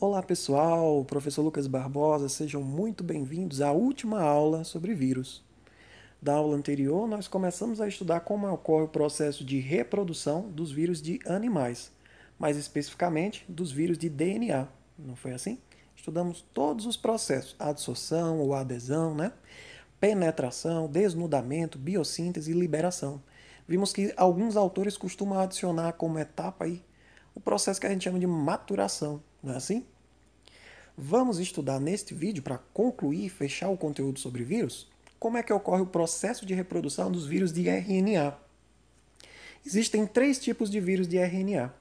Olá pessoal, professor Lucas Barbosa, sejam muito bem-vindos à última aula sobre vírus. Da aula anterior, nós começamos a estudar como ocorre o processo de reprodução dos vírus de animais, mais especificamente dos vírus de DNA. Não foi assim? Estudamos todos os processos, adsorção ou adesão, né? penetração, desnudamento, biossíntese e liberação. Vimos que alguns autores costumam adicionar como etapa aí o processo que a gente chama de maturação, não é assim? Vamos estudar neste vídeo para concluir e fechar o conteúdo sobre vírus? Como é que ocorre o processo de reprodução dos vírus de RNA? Existem três tipos de vírus de RNA: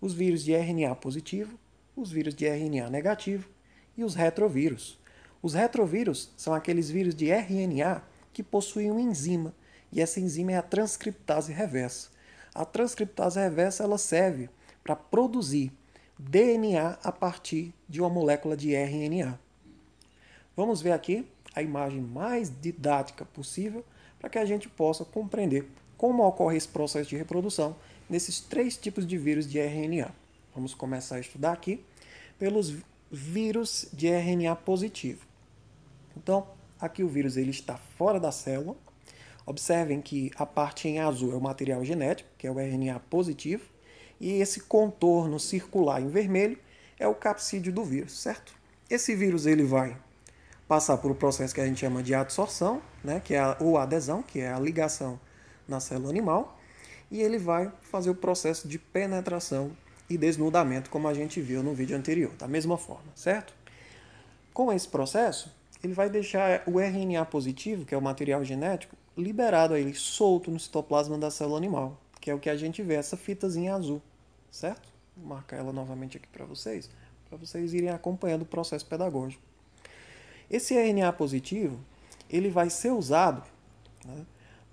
os vírus de RNA positivo, os vírus de RNA negativo e os retrovírus. Os retrovírus são aqueles vírus de RNA que possuem uma enzima, e essa enzima é a transcriptase reversa. A transcriptase reversa ela serve para produzir DNA a partir de uma molécula de RNA. Vamos ver aqui a imagem mais didática possível para que a gente possa compreender como ocorre esse processo de reprodução nesses três tipos de vírus de RNA. Vamos começar a estudar aqui pelos vírus de RNA positivo. Então, aqui o vírus ele está fora da célula. Observem que a parte em azul é o material genético, que é o RNA positivo. E esse contorno circular em vermelho é o capsídeo do vírus, certo? Esse vírus ele vai passar por um processo que a gente chama de adsorção, né, que é a, ou adesão, que é a ligação na célula animal, e ele vai fazer o processo de penetração e desnudamento, como a gente viu no vídeo anterior, da mesma forma, certo? Com esse processo, ele vai deixar o RNA positivo, que é o material genético, liberado aí, solto no citoplasma da célula animal, que é o que a gente vê, essa fitazinha azul certo? Vou marcar ela novamente aqui para vocês, para vocês irem acompanhando o processo pedagógico. Esse RNA positivo, ele vai ser usado né,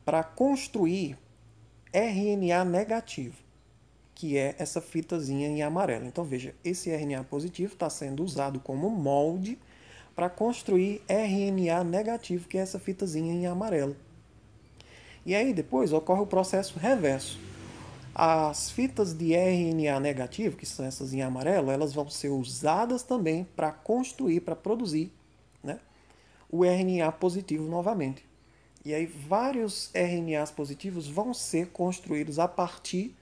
para construir RNA negativo, que é essa fitazinha em amarelo. Então veja, esse RNA positivo está sendo usado como molde para construir RNA negativo, que é essa fitazinha em amarelo. E aí depois ocorre o processo reverso. As fitas de RNA negativo, que são essas em amarelo, elas vão ser usadas também para construir, para produzir né, o RNA positivo novamente. E aí vários RNAs positivos vão ser construídos a partir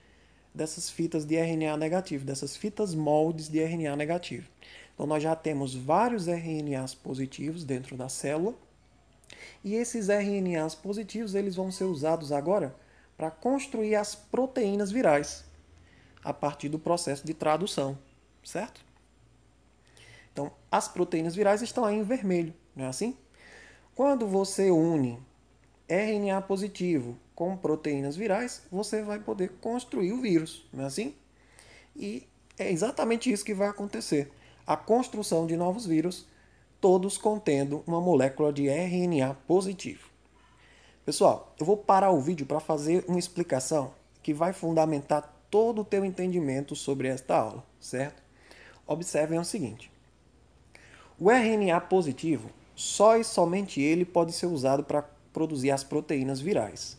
dessas fitas de RNA negativo, dessas fitas moldes de RNA negativo. Então nós já temos vários RNAs positivos dentro da célula, e esses RNAs positivos eles vão ser usados agora para construir as proteínas virais a partir do processo de tradução, certo? Então, as proteínas virais estão aí em vermelho, não é assim? Quando você une RNA positivo com proteínas virais, você vai poder construir o vírus, não é assim? E é exatamente isso que vai acontecer. A construção de novos vírus, todos contendo uma molécula de RNA positivo. Pessoal, eu vou parar o vídeo para fazer uma explicação que vai fundamentar todo o teu entendimento sobre esta aula, certo? Observem o seguinte. O RNA positivo, só e somente ele pode ser usado para produzir as proteínas virais.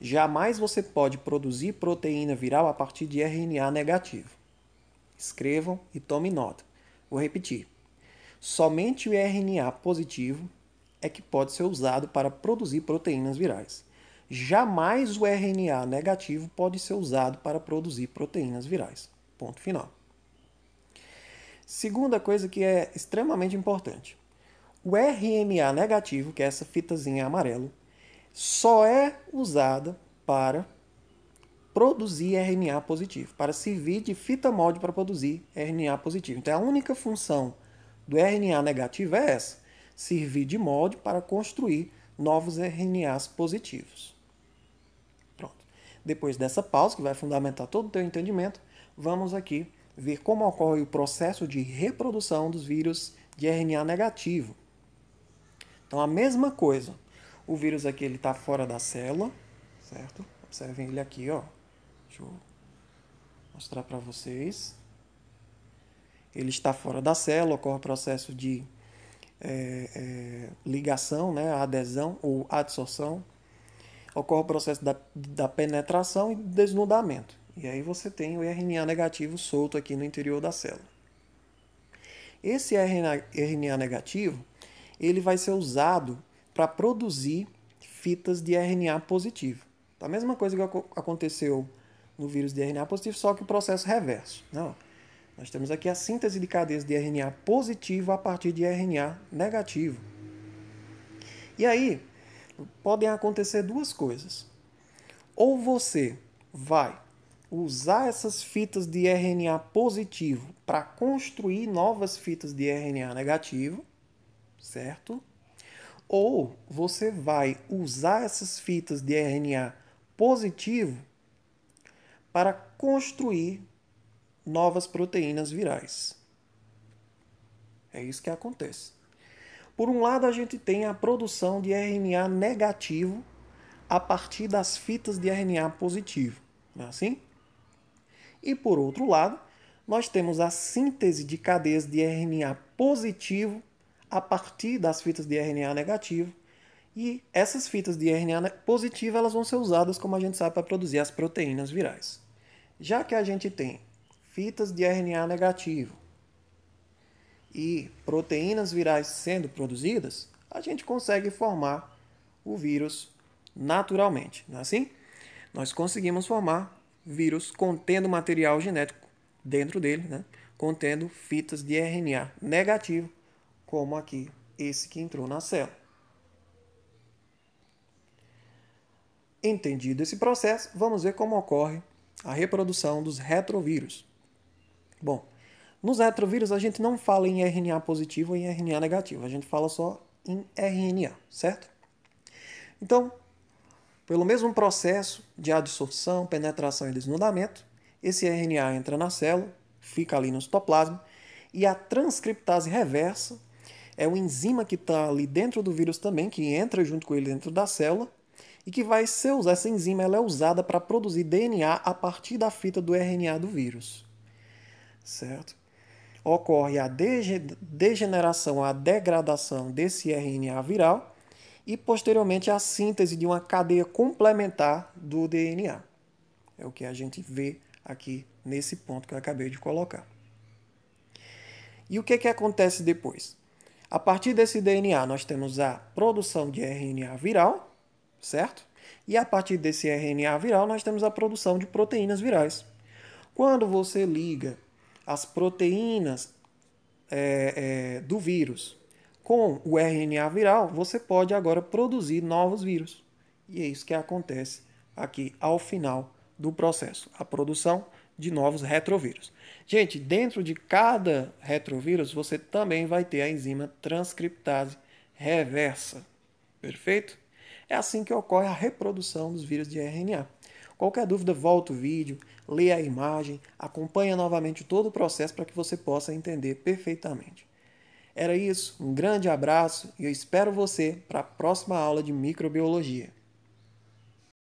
Jamais você pode produzir proteína viral a partir de RNA negativo. Escrevam e tomem nota. Vou repetir. Somente o RNA positivo é que pode ser usado para produzir proteínas virais. Jamais o RNA negativo pode ser usado para produzir proteínas virais. Ponto final. Segunda coisa que é extremamente importante: o RNA negativo, que é essa fitazinha amarelo, só é usada para produzir RNA positivo, para servir de fita molde para produzir RNA positivo. Então a única função do RNA negativo é essa: servir de molde para construir novos RNAs positivos. Pronto. Depois dessa pausa, que vai fundamentar todo o teu entendimento, vamos aqui ver como ocorre o processo de reprodução dos vírus de RNA negativo. Então, a mesma coisa. O vírus aqui ele está fora da célula, certo? Observem ele aqui, ó. Deixa eu mostrar para vocês. Ele está fora da célula, ocorre o processo de é, é, ligação, né, a adesão ou adsorção, ocorre o processo da, da penetração e desnudamento. E aí você tem o RNA negativo solto aqui no interior da célula. Esse RNA, RNA negativo ele vai ser usado para produzir fitas de RNA positivo. A mesma coisa que aconteceu no vírus de RNA positivo, só que o processo reverso. Não. Nós temos aqui a síntese de cadeias de RNA positivo a partir de RNA negativo. E aí, podem acontecer duas coisas. Ou você vai usar essas fitas de RNA positivo para construir novas fitas de RNA negativo, certo? Ou você vai usar essas fitas de RNA positivo para construir novas proteínas virais. É isso que acontece. Por um lado, a gente tem a produção de RNA negativo a partir das fitas de RNA positivo, não é assim? E por outro lado, nós temos a síntese de cadeias de RNA positivo a partir das fitas de RNA negativo. E essas fitas de RNA positivo elas vão ser usadas, como a gente sabe, para produzir as proteínas virais. Já que a gente tem fitas de RNA negativo e proteínas virais sendo produzidas, a gente consegue formar o vírus naturalmente, não é assim? Nós conseguimos formar vírus contendo material genético dentro dele, né? contendo fitas de RNA negativo, como aqui esse que entrou na célula. Entendido esse processo, vamos ver como ocorre a reprodução dos retrovírus. Bom, nos retrovírus a gente não fala em RNA positivo ou em RNA negativo, a gente fala só em RNA, certo? Então, pelo mesmo processo de adsorção, penetração e desnudamento, esse RNA entra na célula, fica ali no citoplasma, e a transcriptase reversa é uma enzima que está ali dentro do vírus também, que entra junto com ele dentro da célula, e que vai ser usada, essa enzima ela é usada para produzir DNA a partir da fita do RNA do vírus certo? Ocorre a degeneração, a degradação desse RNA viral e, posteriormente, a síntese de uma cadeia complementar do DNA. É o que a gente vê aqui nesse ponto que eu acabei de colocar. E o que, é que acontece depois? A partir desse DNA, nós temos a produção de RNA viral, certo? E a partir desse RNA viral, nós temos a produção de proteínas virais. Quando você liga as proteínas é, é, do vírus. Com o RNA viral, você pode agora produzir novos vírus. E é isso que acontece aqui ao final do processo, a produção de novos retrovírus. Gente, dentro de cada retrovírus, você também vai ter a enzima transcriptase reversa. Perfeito? É assim que ocorre a reprodução dos vírus de RNA. Qualquer dúvida, volta o vídeo, lê a imagem, acompanha novamente todo o processo para que você possa entender perfeitamente. Era isso, um grande abraço e eu espero você para a próxima aula de microbiologia.